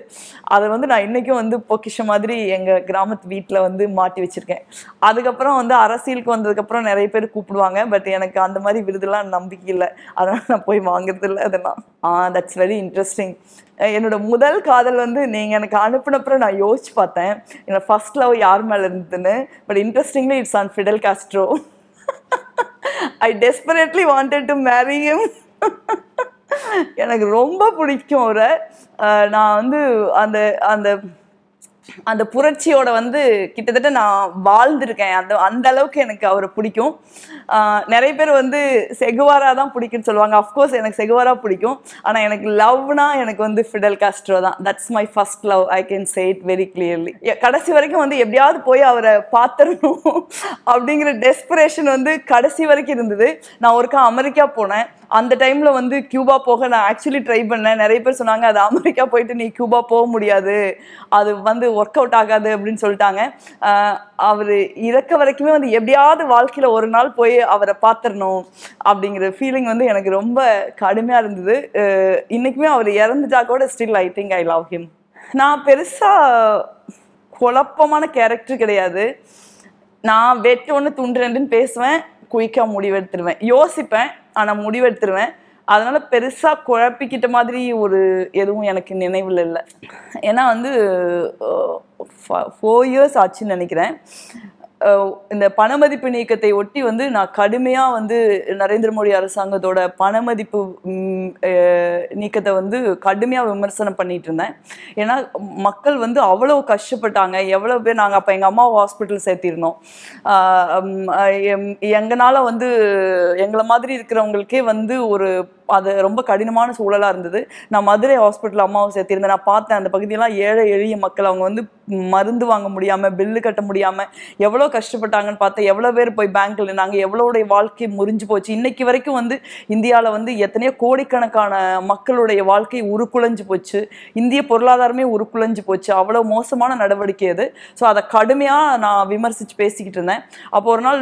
அதை வந்து நான் இன்றைக்கும் வந்து பொக்கிஷ மாதிரி எங்கள் கிராமத்து வீட்டில் வந்து மாட்டி வச்சுருக்கேன் அதுக்கப்புறம் வந்து அரசியலுக்கு வந்ததுக்கப்புறம் நிறைய பேர் கூப்பிடுவாங்க பட் எனக்கு அந்த மாதிரி விருதுலாம் நம்பிக்கை இல்லை அதனால் நான் போய் வாங்குறதில்ல அதெல்லாம் ஆ தட்ஸ் வெரி இன்ட்ரெஸ்டிங் என்னோட முதல் காதல் வந்து நீங்கள் எனக்கு அனுப்பினப்புறம் நான் யோசிச்சு பார்த்தேன் என்னோட ஃபர்ஸ்ட் லவ் யார் மேலே இருந்ததுன்னு but interestingly it's on Fidel Castro I desperately wanted to marry him எனக்கு ரொம்ப பிடிக்கும் அவரை நான் வந்து அந்த அந்த அந்த புரட்சியோட வந்து கிட்டத்தட்ட நான் வாழ்ந்திருக்கேன் அந்த அந்த அளவுக்கு எனக்கு அவரை பிடிக்கும் நிறைய பேர் வந்து செகுவாரா தான் பிடிக்கும்னு சொல்லுவாங்க அஃப்கோர்ஸ் எனக்கு செகுவாரா பிடிக்கும் ஆனால் எனக்கு லவ்னா எனக்கு வந்து ஃபிடல் காஸ்ட்ரோ தான் that's my first love I can say it very clearly கடைசி வரைக்கும் வந்து எப்படியாவது போய் அவரை பார்த்துடணும் [laughs] அப்படிங்கிற டெஸ்பிரேஷன் வந்து கடைசி வரைக்கும் இருந்தது நான் ஒருக்கா அமெரிக்கா போனேன் அந்த டைமில் வந்து கியூபா போக நான் ஆக்சுவலி ட்ரை பண்ணேன் நிறைய பேர் சொன்னாங்க அது அமெரிக்கா போயிட்டு நீ கியூபா போக முடியாது அது வந்து ஒர்க் அவுட் ஆகாது அப்படின்னு சொல்லிட்டாங்க அவர் இறக்க வரைக்குமே வந்து எப்படியாவது வாழ்க்கையில் ஒரு நாள் போய் அவரை பார்த்துடணும் அப்படிங்கிற ஃபீலிங் வந்து எனக்கு ரொம்ப கடுமையாக இருந்தது இன்றைக்குமே அவர் இறந்துட்டா கூட still I think I love him நான் பெருசாக குழப்பமான கேரக்டர் கிடையாது நான் ஒன்று துண்டு ரெண்டுன்னு பேசுவேன் குயிக்காக முடிவெடுத்துருவேன் யோசிப்பேன் ஆனால் முடிவெடுத்துருவேன் அதனால் பெருசாக குழப்பிக்கிட்ட மாதிரி ஒரு எதுவும் எனக்கு நினைவில் இல்லை ஏன்னா வந்து ஃபோர் இயர்ஸ் ஆச்சுன்னு நினைக்கிறேன் இந்த பணமதிப்பு நீக்கத்தை ஒட்டி வந்து நான் கடுமையாக வந்து நரேந்திர மோடி அரசாங்கத்தோட பணமதிப்பு நீக்கத்தை வந்து கடுமையாக விமர்சனம் பண்ணிட்டு இருந்தேன் ஏன்னா மக்கள் வந்து அவ்வளோ கஷ்டப்பட்டாங்க எவ்வளோ பேர் நாங்கள் அப்போ எங்கள் அம்மாவை ஹாஸ்பிட்டல் சேர்த்திருந்தோம் எங்களால் வந்து எங்களை மாதிரி இருக்கிறவங்களுக்கே வந்து ஒரு அது ரொம்ப கடினமான சூழலாக இருந்தது நான் மதுரை ஹாஸ்பிட்டல் அம்மாவை சேர்த்திருந்தேன் நான் பார்த்தேன் அந்த பகுதியெல்லாம் ஏழை எளிய மக்கள் அவங்க வந்து மருந்து வாங்க முடியாமல் பில்லு கட்ட முடியாமல் எவ்வளோ கஷ்டப்பட்டாங்கன்னு பார்த்தேன் எவ்வளோ பேர் போய் பேங்க்கில் நாங்கள் எவ்வளோடைய வாழ்க்கை முறிஞ்சு போச்சு இன்னைக்கு வரைக்கும் வந்து இந்தியாவில் வந்து எத்தனையோ கோடிக்கணக்கான மக்களுடைய வாழ்க்கை உருக்குலைஞ்சு போச்சு இந்திய பொருளாதாரமே உருக்குலைஞ்சு போச்சு அவ்வளோ மோசமான நடவடிக்கை அது ஸோ அதை கடுமையாக நான் விமர்சித்து பேசிக்கிட்டு இருந்தேன் அப்போ ஒரு நாள்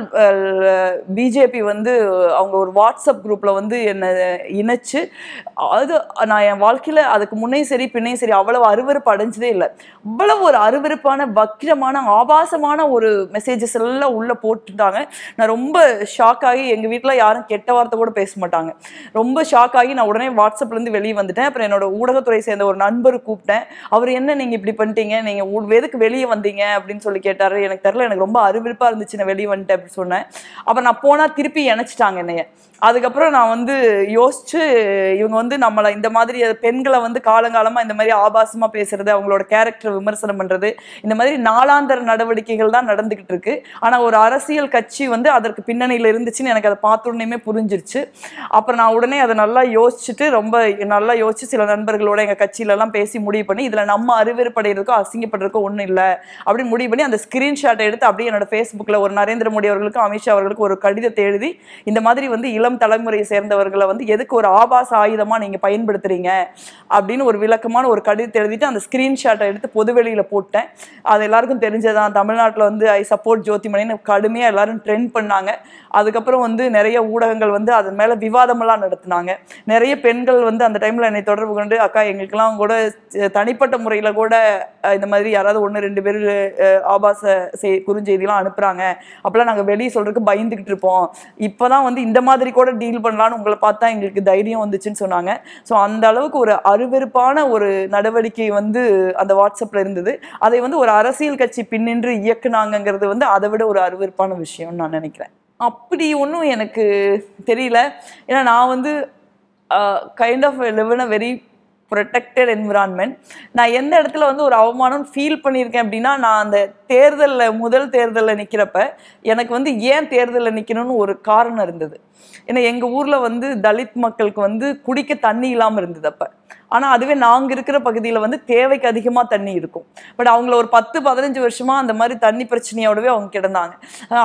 பிஜேபி வந்து அவங்க ஒரு வாட்ஸ்அப் குரூப்பில் வந்து என்னை இணைச்சு அது நான் என் வாழ்க்கையில் அதுக்கு முன்னே சரி பின்னே சரி அவ்வளவு அருவறுப்பு அடைஞ்சதே இல்லை அவ்வளவு ஒரு அருவறுப்பான வக்கிரமான ஆபாசமான ஒரு மெசேஜஸ் எல்லாம் உள்ளே போட்டுட்டாங்க நான் ரொம்ப ஷாக் ஆகி எங்கள் வீட்டில் யாரும் கெட்ட வார்த்தை கூட பேச மாட்டாங்க ரொம்ப ஷாக் ஆகி நான் உடனே வாட்ஸ்அப்லேருந்து வெளியே வந்துட்டேன் அப்புறம் என்னோட ஊடகத்துறை சேர்ந்த ஒரு நண்பர் கூப்பிட்டேன் அவர் என்ன நீங்கள் இப்படி பண்ணிட்டீங்க நீங்கள் எதுக்கு வெளியே வந்தீங்க அப்படின்னு சொல்லி கேட்டார் எனக்கு தெரில எனக்கு ரொம்ப அருவிருப்பாக இருந்துச்சு நான் வெளியே வந்துட்டேன் அப்படின்னு சொன்னேன் அப்புறம் நான் போனால் திருப்பி இணைச்சிட்டாங்க என்னைய அதுக்கப்புறம் நான் வந்து யோசிச்சு யோசிச்சு இவங்க வந்து நம்மளை இந்த மாதிரி பெண்களை வந்து காலங்காலமா இந்த மாதிரி ஆபாசமாக பேசுறது அவங்களோட கேரக்டர் விமர்சனம் பண்ணுறது இந்த மாதிரி நாளாந்தர நடவடிக்கைகள் தான் நடந்துக்கிட்டு இருக்கு ஆனால் ஒரு அரசியல் கட்சி வந்து அதற்கு பின்னணியில் இருந்துச்சுன்னு எனக்கு அதை பார்த்தோன்னே புரிஞ்சிருச்சு அப்புறம் நான் உடனே அதை நல்லா யோசிச்சுட்டு ரொம்ப நல்லா யோசிச்சு சில நண்பர்களோட எங்கள் எல்லாம் பேசி முடிவு பண்ணி இதில் நம்ம அறிவிற்படைகிறதுக்கோ அசிங்கப்படுறதுக்கோ ஒன்றும் இல்லை அப்படின்னு முடிவு பண்ணி அந்த ஸ்கிரீன்ஷாட்டை எடுத்து அப்படியே என்னோட ஃபேஸ்புக்கில் ஒரு நரேந்திர மோடி அவர்களுக்கும் அமித்ஷா அவர்களுக்கும் ஒரு கடிதத்தை எழுதி இந்த மாதிரி வந்து இளம் தலைமுறையை சேர்ந்தவர்களை வந்து எதுக்கு எதுக்கு ஒரு ஆபாச ஆயுதமாக நீங்கள் பயன்படுத்துகிறீங்க அப்படின்னு ஒரு விளக்கமான ஒரு கடிதத்தை எழுதிட்டு அந்த ஸ்க்ரீன்ஷாட்டை எடுத்து பொதுவெளியில் போட்டேன் அது எல்லாருக்கும் தெரிஞ்சதான் தமிழ்நாட்டில் வந்து ஐ சப்போர்ட் ஜோதிமணின்னு கடுமையாக எல்லாரும் ட்ரெண்ட் பண்ணாங்க அதுக்கப்புறம் வந்து நிறைய ஊடகங்கள் வந்து அதன் மேலே விவாதமெல்லாம் நடத்தினாங்க நிறைய பெண்கள் வந்து அந்த டைமில் என்னை தொடர்பு கொண்டு அக்கா எங்களுக்கெல்லாம் கூட தனிப்பட்ட முறையில் கூட இந்த மாதிரி யாராவது ஒன்று ரெண்டு பேர் ஆபாச செய் குறுஞ்செய்திலாம் அனுப்புகிறாங்க அப்போல்லாம் நாங்கள் வெளியே சொல்கிறதுக்கு பயந்துக்கிட்டு இருப்போம் இப்போ தான் வந்து இந்த மாதிரி கூட டீல் பண்ணலான்னு உங்களை பார்த்தா எங்களுக்கு எங்களுக்கு தைரியம் வந்துச்சுன்னு சொன்னாங்க ஸோ அந்த அளவுக்கு ஒரு அருவெருப்பான ஒரு நடவடிக்கை வந்து அந்த வாட்ஸ்அப்பில் இருந்தது அதை வந்து ஒரு அரசியல் கட்சி பின்னின்று இயக்குனாங்கிறது வந்து அதை விட ஒரு அருவிறுப்பான விஷயம்னு நான் நினைக்கிறேன் அப்படி ஒன்றும் எனக்கு தெரியல ஏன்னா நான் வந்து kind of live a very protected environment நான் எந்த இடத்துல வந்து ஒரு அவமானம் ஃபீல் பண்ணியிருக்கேன் அப்படின்னா நான் அந்த தேர்தலில் முதல் தேர்தலில் நிற்கிறப்ப எனக்கு வந்து ஏன் தேர்தலில் நிற்கணும்னு ஒரு காரணம் இருந்தது ஏன்னா எங்கள் ஊரில் வந்து தலித் மக்களுக்கு வந்து குடிக்க தண்ணி இல்லாமல் இருந்தது அப்போ ஆனால் அதுவே நாங்கள் இருக்கிற பகுதியில் வந்து தேவைக்கு அதிகமாக தண்ணி இருக்கும் பட் அவங்கள ஒரு பத்து பதினஞ்சு வருஷமாக அந்த மாதிரி தண்ணி பிரச்சனையோடவே அவங்க கிடந்தாங்க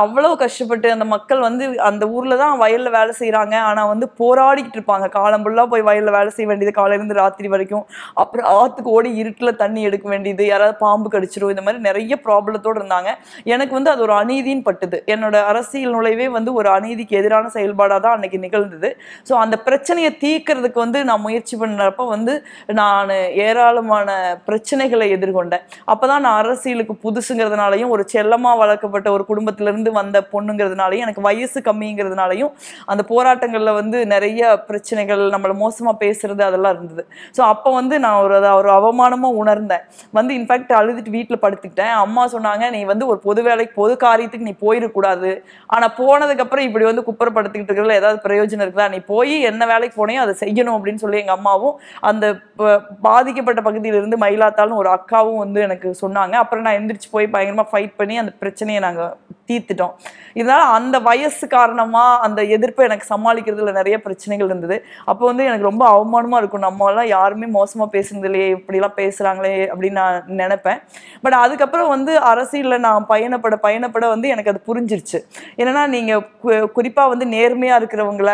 அவ்வளோ கஷ்டப்பட்டு அந்த மக்கள் வந்து அந்த ஊரில் தான் வயலில் வேலை செய்கிறாங்க ஆனால் வந்து போராடிக்கிட்டு இருப்பாங்க காலம் ஃபுல்லாக போய் வயலில் வேலை செய்ய வேண்டியது காலையிலேருந்து ராத்திரி வரைக்கும் அப்புறம் ஆற்றுக்கு ஓடி இருட்டில் தண்ணி எடுக்க வேண்டியது யாராவது பாம்பு கடிச்சிடும் இந்த மாதிரி நிறைய ப்ராப்ளத்தோடு இருந்தாங்க எனக்கு வந்து அது ஒரு அநீதின்னு பட்டுது என்னோட அரசியல் நுழைவே வந்து ஒரு அநீதிக்கு எதிரான செயல்பாடாக தான் அன்னைக்கு நிகழ்ந்தது ஸோ அந்த பிரச்சனையை தீர்க்கறதுக்கு வந்து நான் முயற்சி பண்ணுறப்ப வந்து நான் ஏராளமான பிரச்சனைகளை எதிர்கொண்டேன் அப்போ தான் நான் அரசியலுக்கு புதுசுங்கிறதுனாலையும் ஒரு செல்லமாக வளர்க்கப்பட்ட ஒரு குடும்பத்திலேருந்து வந்த பொண்ணுங்கிறதுனாலையும் எனக்கு வயசு கம்மிங்கிறதுனாலையும் அந்த போராட்டங்களில் வந்து நிறைய பிரச்சனைகள் நம்மளை மோசமாக பேசுறது அதெல்லாம் இருந்தது ஸோ அப்போ வந்து நான் ஒரு அதை ஒரு அவமானமாக உணர்ந்தேன் வந்து இன்ஃபேக்ட் அழுதுட்டு வீட்டில் படுத்துக்கிட்டேன் அம்மா சொன்னாங்க நீ வந்து ஒரு பொது வேலைக்கு பொது காரியத்துக்கு நீ போயிடக்கூடாது ஆனால் போனதுக்கப்புறம் இப்படி வந்து குப்பரப்படுத்திக்கிட்டு இருக்கிறதுல ஏதாவது பிரயோஜனம் இருக்குதா நீ போய் என்ன வேலைக்கு போனையோ அதை செய்யணும் அப்படின்னு சொல்லி எங்கள் அம்மாவும் அந்த அந்த பாதிக்கப்பட்ட பகுதியிலிருந்து மயிலாத்தாலும் ஒரு அக்காவும் வந்து எனக்கு சொன்னாங்க அப்புறம் நான் எந்திரிச்சு போய் பயங்கரமாக ஃபைட் பண்ணி அந்த பிரச்சனையை நாங்கள் தீர்த்துட்டோம் இதனால் அந்த வயசு காரணமாக அந்த எதிர்ப்பை எனக்கு சமாளிக்கிறதுல நிறைய பிரச்சனைகள் இருந்தது அப்போ வந்து எனக்கு ரொம்ப அவமானமாக இருக்கும் நம்மளாம் யாருமே மோசமாக பேசுனது இல்லையே இப்படிலாம் பேசுகிறாங்களே அப்படின்னு நான் நினப்பேன் பட் அதுக்கப்புறம் வந்து அரசியலில் நான் பயணப்பட பயணப்பட வந்து எனக்கு அது புரிஞ்சிருச்சு என்னென்னா நீங்கள் குறிப்பாக வந்து நேர்மையாக இருக்கிறவங்கள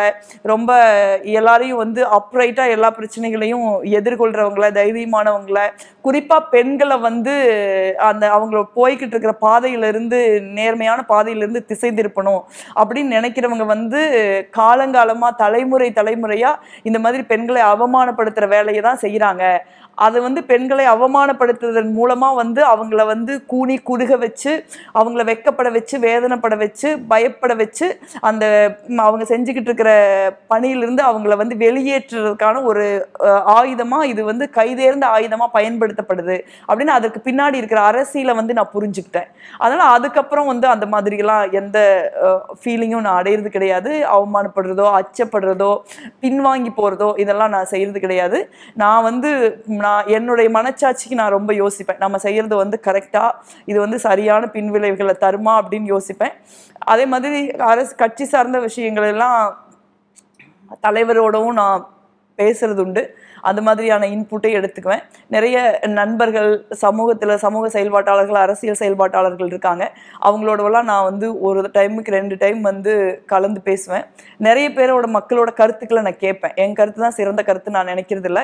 ரொம்ப எல்லாரையும் வந்து அப்ரைட்டாக எல்லா பிரச்சனைகளையும் எதிர்கொள்கிறவங்கள தைரியமானவங்கள குறிப்பாக பெண்களை வந்து அந்த அவங்கள போய்கிட்டு இருக்கிற பாதையிலிருந்து நேர்மையான பாதையிலிருந்து திசை திருப்பணும் அப்படின்னு நினைக்கிறவங்க வந்து காலங்காலமாக தலைமுறை தலைமுறையாக இந்த மாதிரி பெண்களை அவமானப்படுத்துகிற வேலையை தான் செய்கிறாங்க அது வந்து பெண்களை அவமானப்படுத்துவதன் மூலமாக வந்து அவங்கள வந்து கூனி குறுக வச்சு அவங்கள வெக்கப்பட வச்சு வேதனைப்பட வச்சு பயப்பட வச்சு அந்த அவங்க செஞ்சுக்கிட்டு இருக்கிற பணியிலிருந்து அவங்கள வந்து வெளியேற்றுறதுக்கான ஒரு ஆயுதமாக இது வந்து கைதேர்ந்த ஆயுதமாக பயன்படுத்தப்படுது அப்படின்னு அதுக்கு பின்னாடி இருக்கிற அரசியலை வந்து நான் புரிஞ்சுக்கிட்டேன் அதனால் அதுக்கப்புறம் வந்து அந்த மாதிரிலாம் எந்த ஃபீலிங்கும் நான் அடையிறது கிடையாது அவமானப்படுறதோ அச்சப்படுறதோ பின்வாங்கி போகிறதோ இதெல்லாம் நான் செய்கிறது கிடையாது நான் வந்து நான் என்னுடைய மனச்சாட்சிக்கு நான் ரொம்ப யோசிப்பேன் நம்ம செய்கிறது வந்து கரெக்டாக இது வந்து சரியான பின்விளைவுகளை தருமா அப்படின்னு யோசிப்பேன் அதே மாதிரி அரசு கட்சி சார்ந்த விஷயங்கள் எல்லாம் தலைவரோடவும் நான் பேசுறது உண்டு அந்த மாதிரியான இன்புட்டை எடுத்துக்குவேன் நிறைய நண்பர்கள் சமூகத்தில் சமூக செயல்பாட்டாளர்கள் அரசியல் செயல்பாட்டாளர்கள் இருக்காங்க அவங்களோடலாம் நான் வந்து ஒரு டைமுக்கு ரெண்டு டைம் வந்து கலந்து பேசுவேன் நிறைய பேரோட மக்களோட கருத்துக்களை நான் கேட்பேன் என் கருத்து தான் சிறந்த கருத்து நான் நினைக்கிறது இல்லை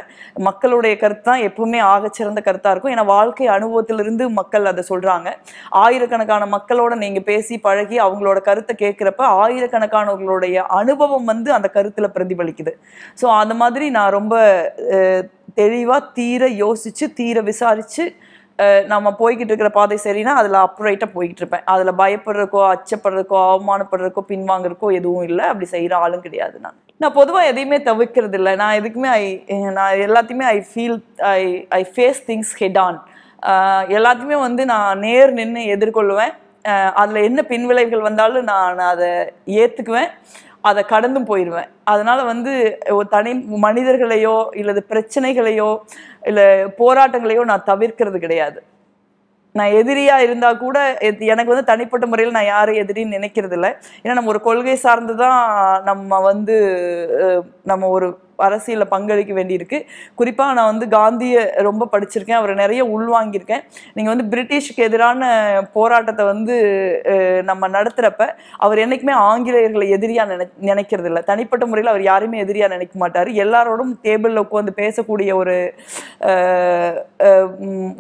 மக்களுடைய கருத்து தான் எப்பவுமே ஆக சிறந்த கருத்தாக இருக்கும் ஏன்னா வாழ்க்கை அனுபவத்திலிருந்து மக்கள் அதை சொல்கிறாங்க ஆயிரக்கணக்கான மக்களோட நீங்கள் பேசி பழகி அவங்களோட கருத்தை கேட்குறப்ப ஆயிரக்கணக்கானவர்களுடைய அனுபவம் வந்து அந்த கருத்தில் பிரதிபலிக்குது ஸோ அந்த மாதிரி நான் ரொம்ப தெளிவாக தீர யோசித்து தீர விசாரித்து நம்ம போய்கிட்டு இருக்கிற பாதை சரினா அதில் அப்ரைட்டாக போய்கிட்டு இருப்பேன் அதில் பயப்படுறக்கோ அச்சப்படுறக்கோ அவமானப்படுறக்கோ பின்வாங்குறதுக்கோ எதுவும் இல்லை அப்படி செய்கிற ஆளும் கிடையாது நான் நான் பொதுவாக எதையுமே தவிர்க்கிறது இல்லை நான் எதுக்குமே ஐ நான் எல்லாத்தையுமே I feel I I face things head on எல்லாத்தையுமே வந்து நான் நேர் நின்று எதிர்கொள்ளுவேன் அதில் என்ன பின்விளைவுகள் வந்தாலும் நான் அதை ஏற்றுக்குவேன் அதை கடந்தும் போயிடுவேன் அதனால் வந்து ஒரு தனி மனிதர்களையோ இல்லது பிரச்சனைகளையோ இல்லை போராட்டங்களையோ நான் தவிர்க்கிறது கிடையாது நான் எதிரியாக இருந்தால் கூட எனக்கு வந்து தனிப்பட்ட முறையில் நான் யாரும் எதிரின்னு நினைக்கிறது இல்லை ஏன்னா நம்ம ஒரு கொள்கை சார்ந்து தான் நம்ம வந்து நம்ம ஒரு அரசியலில் பங்களிக்க வேண்டியிருக்கு குறிப்பாக நான் வந்து காந்தியை ரொம்ப படிச்சிருக்கேன் அவரை நிறைய உள்வாங்கியிருக்கேன் நீங்கள் வந்து பிரிட்டிஷ்க்கு எதிரான போராட்டத்தை வந்து நம்ம நடத்துகிறப்ப அவர் என்றைக்குமே ஆங்கிலேயர்களை எதிரியாக நினை நினைக்கிறது இல்லை தனிப்பட்ட முறையில் அவர் யாருமே எதிரியாக நினைக்க மாட்டார் எல்லாரோடும் டேபிளில் உட்காந்து பேசக்கூடிய ஒரு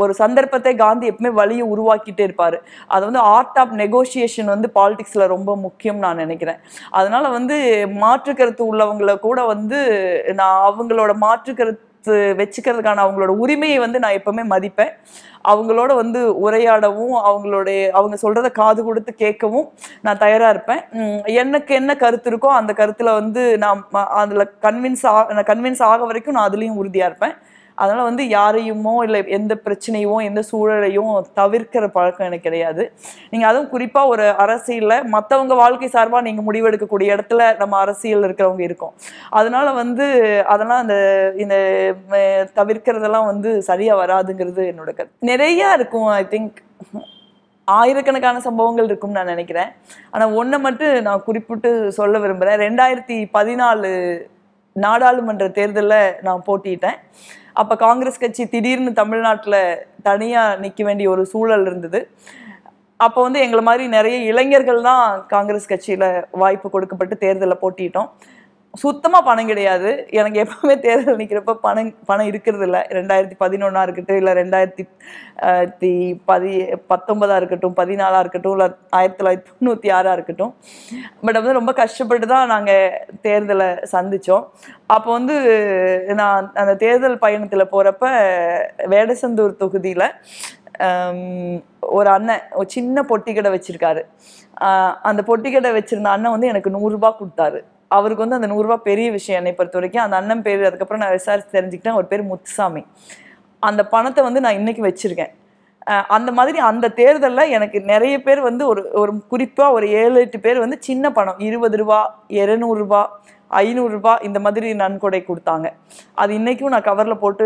ஒரு சந்தர்ப்பத்தை காந்தி எப்பவுமே வழியை உருவாக்கிட்டே இருப்பார் அது வந்து ஆர்ட் ஆஃப் நெகோசியேஷன் வந்து பாலிடிக்ஸில் ரொம்ப முக்கியம் நான் நினைக்கிறேன் அதனால் வந்து மாற்றுக்கருத்து உள்ளவங்களை கூட வந்து நான் அவங்களோட மாற்றுக்கருத்து வச்சுக்கிறதுக்கான அவங்களோட உரிமையை வந்து நான் எப்பவுமே மதிப்பேன் அவங்களோட வந்து உரையாடவும் அவங்களுடைய அவங்க சொல்கிறத காது கொடுத்து கேட்கவும் நான் தயாராக இருப்பேன் எனக்கு என்ன கருத்து இருக்கோ அந்த கருத்தில் வந்து நான் அதில் கன்வின்ஸ் ஆக கன்வின்ஸ் ஆக வரைக்கும் நான் அதுலேயும் உறுதியாக இருப்பேன் அதனால் வந்து யாரையுமோ இல்லை எந்த பிரச்சனையோ எந்த சூழலையும் தவிர்க்கிற பழக்கம் எனக்கு கிடையாது நீங்கள் அதுவும் குறிப்பாக ஒரு அரசியலில் மற்றவங்க வாழ்க்கை சார்பாக நீங்கள் முடிவெடுக்கக்கூடிய இடத்துல நம்ம அரசியல் இருக்கிறவங்க இருக்கோம் அதனால் வந்து அதெல்லாம் அந்த இந்த தவிர்க்கிறதெல்லாம் வந்து சரியாக வராதுங்கிறது என்னோட கருத்து நிறையா இருக்கும் ஐ திங்க் ஆயிரக்கணக்கான சம்பவங்கள் இருக்கும்னு நான் நினைக்கிறேன் ஆனால் ஒன்றை மட்டும் நான் குறிப்பிட்டு சொல்ல விரும்புகிறேன் ரெண்டாயிரத்தி பதினாலு நாடாளுமன்ற தேர்தலில் நான் போட்டியிட்டேன் அப்ப காங்கிரஸ் கட்சி திடீர்னு தமிழ்நாட்டில் தனியா நிக்க வேண்டிய ஒரு சூழல் இருந்தது அப்போ வந்து எங்களை மாதிரி நிறைய இளைஞர்கள் தான் காங்கிரஸ் கட்சியில வாய்ப்பு கொடுக்கப்பட்டு தேர்தலில் போட்டிட்டோம் சுத்தமாக பணம் கிடையாது எனக்கு எப்போவுமே தேர்தல் நிற்கிறப்ப பணம் பணம் இருக்கிறது இல்லை ரெண்டாயிரத்தி பதினொன்னா இருக்கட்டும் இல்லை ரெண்டாயிரத்தி பதி பத்தொன்பதாக இருக்கட்டும் பதினாலாக இருக்கட்டும் இல்லை ஆயிரத்தி தொள்ளாயிரத்தி தொண்ணூற்றி ஆறாக இருக்கட்டும் பட் வந்து ரொம்ப கஷ்டப்பட்டு தான் நாங்கள் தேர்தலை சந்தித்தோம் அப்போ வந்து நான் அந்த தேர்தல் பயணத்தில் போகிறப்ப வேடசந்தூர் தொகுதியில் ஒரு அண்ணன் ஒரு சின்ன பொட்டி கடை வச்சுருக்காரு அந்த பொட்டி கடை வச்சுருந்த அண்ணன் வந்து எனக்கு நூறுரூபா கொடுத்தாரு அவருக்கு வந்து அந்த நூறுரூவா பெரிய விஷயம் என்னை பொறுத்த வரைக்கும் அந்த அண்ணன் பேர் அதுக்கப்புறம் நான் விசாரித்து தெரிஞ்சுக்கிட்டேன் அவர் பேர் முத்துசாமி அந்த பணத்தை வந்து நான் இன்றைக்கி வச்சுருக்கேன் அந்த மாதிரி அந்த தேர்தலில் எனக்கு நிறைய பேர் வந்து ஒரு ஒரு குறிப்பாக ஒரு ஏழு எட்டு பேர் வந்து சின்ன பணம் இருபது ரூபா இரநூறுபா ஐநூறுரூபா இந்த மாதிரி நன்கொடை கொடுத்தாங்க அது இன்றைக்கும் நான் கவரில் போட்டு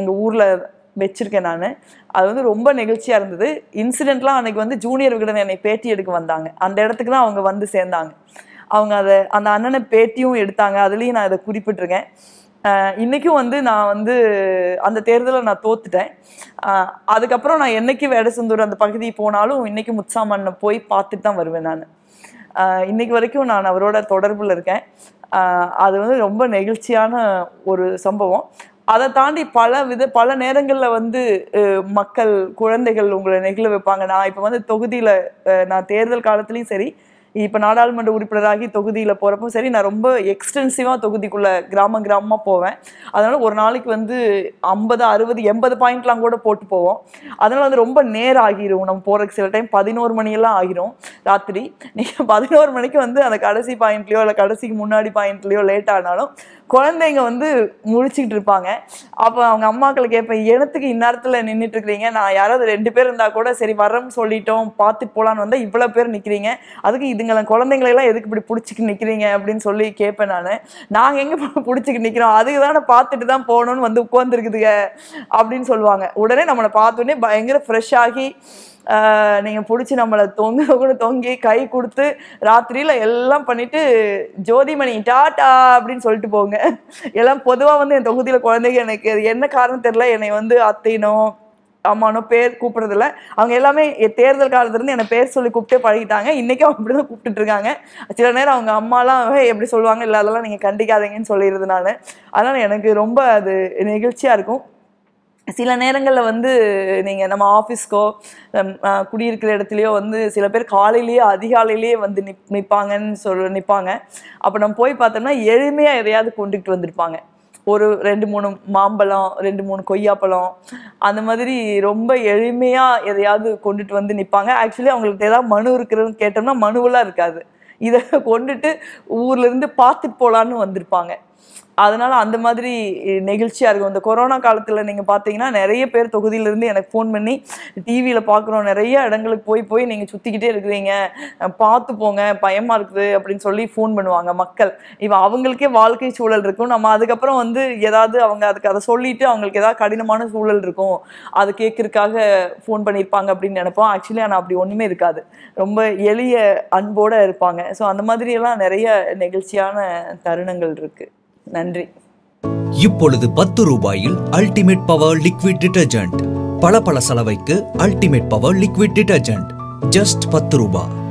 எங்கள் ஊரில் வச்சுருக்கேன் நான் அது வந்து ரொம்ப நிகழ்ச்சியாக இருந்தது இன்சிடெண்ட்லாம் அன்றைக்கி வந்து ஜூனியர் விகடன் என்னை பேட்டி எடுக்க வந்தாங்க அந்த இடத்துக்கு தான் அவங்க வந்து சேர்ந்தாங்க அவங்க அதை அந்த அண்ணனை பேட்டியும் எடுத்தாங்க அதுலேயும் நான் அதை குறிப்பிட்டிருக்கேன் இன்றைக்கும் வந்து நான் வந்து அந்த தேர்தலை நான் தோத்துட்டேன் அதுக்கப்புறம் நான் என்றைக்கு வேடசந்தூர் அந்த பகுதி போனாலும் இன்றைக்கி முச்சாமண்ணை போய் பார்த்துட்டு தான் வருவேன் நான் இன்றைக்கு வரைக்கும் நான் அவரோட தொடர்பில் இருக்கேன் அது வந்து ரொம்ப நெகிழ்ச்சியான ஒரு சம்பவம் அதை தாண்டி பல வித பல நேரங்களில் வந்து மக்கள் குழந்தைகள் உங்களை நெகிழ வைப்பாங்க நான் இப்போ வந்து தொகுதியில் நான் தேர்தல் காலத்துலேயும் சரி இப்போ நாடாளுமன்ற உறுப்பினராகி தொகுதியில் போகிறப்போ சரி நான் ரொம்ப எக்ஸ்டென்சிவாக தொகுதிக்குள்ளே கிராம கிராமமாக போவேன் அதனால் ஒரு நாளைக்கு வந்து ஐம்பது அறுபது எண்பது பாயிண்ட்லாம் கூட போட்டு போவோம் அதனால் வந்து ரொம்ப நேரம் ஆகிரும் நம்ம போகிறதுக்கு சில டைம் பதினோரு மணியெல்லாம் ஆகிரும் ராத்திரி நீங்கள் பதினோரு மணிக்கு வந்து அந்த கடைசி பாயிண்ட்லேயோ இல்லை கடைசிக்கு முன்னாடி பாயிண்ட்லேயோ லேட் ஆனாலும் குழந்தைங்க வந்து முழிச்சுக்கிட்டு இருப்பாங்க அப்போ அவங்க அம்மாக்களை கேட்பேன் இடத்துக்கு இந்நேரத்தில் நின்றுட்டு இருக்கிறீங்க நான் யாராவது ரெண்டு பேர் இருந்தால் கூட சரி வரோம்னு சொல்லிட்டோம் பார்த்து போகலான்னு வந்தால் இவ்வளோ பேர் நிற்கிறீங்க அதுக்கு இதுங்களை குழந்தைங்களெல்லாம் எதுக்கு இப்படி பிடிச்சிக்கு நிற்கிறீங்க அப்படின்னு சொல்லி கேட்பேன் நான் நாங்கள் எங்கே பிடிச்சிக்கு நிற்கிறோம் அதுக்கு தானே பார்த்துட்டு தான் போகணும்னு வந்து உட்காந்துருக்குதுங்க அப்படின்னு சொல்லுவாங்க உடனே நம்மளை பார்த்தோன்னே பயங்கர ஃப்ரெஷ் ஆகி நீங்கள் பிடிச்சி நம்மளை தொங்க கூட தொங்கி கை கொடுத்து ராத்திரியில் எல்லாம் பண்ணிவிட்டு ஜோதிமணி டாட்டா அப்படின்னு சொல்லிட்டு போங்க எல்லாம் பொதுவாக வந்து என் தொகுதியில் குழந்தைங்க எனக்கு அது என்ன காரணம் தெரில என்னை வந்து அத்தையனோ அம்மானோ பேர் கூப்பிட்றதில்ல அவங்க எல்லாமே தேர்தல் காலத்துலேருந்து என்னை பேர் சொல்லி கூப்பிட்டே பழகிட்டாங்க இன்றைக்கும் அவங்க அப்படி தான் கூப்பிட்டுட்ருக்காங்க சில நேரம் அவங்க அம்மாலாம் எப்படி சொல்லுவாங்க இல்லை அதெல்லாம் நீங்கள் கண்டிக்காதீங்கன்னு சொல்லிடுறது நான் அதனால் எனக்கு ரொம்ப அது நிகழ்ச்சியாக இருக்கும் சில நேரங்களில் வந்து நீங்கள் நம்ம ஆஃபீஸ்க்கோ குடியிருக்கிற இடத்துலையோ வந்து சில பேர் காலையிலேயே அதிகாலையிலேயே வந்து நிப் நிற்பாங்கன்னு சொல் நிற்பாங்க அப்போ நம்ம போய் பார்த்தோம்னா எளிமையாக எதையாவது கொண்டுகிட்டு வந்திருப்பாங்க ஒரு ரெண்டு மூணு மாம்பழம் ரெண்டு மூணு கொய்யாப்பழம் அந்த மாதிரி ரொம்ப எளிமையாக எதையாவது கொண்டுட்டு வந்து நிற்பாங்க ஆக்சுவலி அவங்களுக்கு ஏதாவது மனு இருக்கிறதுன்னு கேட்டோம்னா மனுவெல்லாம் இருக்காது இதை கொண்டுட்டு ஊர்லேருந்து பார்த்துட்டு போகலான்னு வந்திருப்பாங்க அதனால அந்த மாதிரி நெகிழ்ச்சியாக இருக்கும் இந்த கொரோனா காலத்தில் நீங்கள் பாத்தீங்கன்னா நிறைய பேர் தொகுதியிலேருந்து எனக்கு ஃபோன் பண்ணி டிவியில் பார்க்குறோம் நிறைய இடங்களுக்கு போய் போய் நீங்கள் சுற்றிக்கிட்டே இருக்கிறீங்க பார்த்து போங்க பயமாக இருக்குது அப்படின்னு சொல்லி ஃபோன் பண்ணுவாங்க மக்கள் இப்போ அவங்களுக்கே வாழ்க்கை சூழல் இருக்கும் நம்ம அதுக்கப்புறம் வந்து ஏதாவது அவங்க அதுக்கு அதை சொல்லிட்டு அவங்களுக்கு ஏதாவது கடினமான சூழல் இருக்கும் அது கேட்கறதுக்காக ஃபோன் பண்ணியிருப்பாங்க அப்படின்னு நினைப்போம் ஆக்சுவலி ஆனால் அப்படி ஒன்றுமே இருக்காது ரொம்ப எளிய அன்போட இருப்பாங்க ஸோ அந்த மாதிரியெல்லாம் நிறைய நெகிழ்ச்சியான தருணங்கள் இருக்குது நன்றி இப்பொழுது பத்து ரூபாயில் அல்டிமேட் பவர் லிக்விட் டிட்டர்ஜென்ட் பல பல செலவைக்கு ultimate power liquid detergent just பத்து ரூபாய்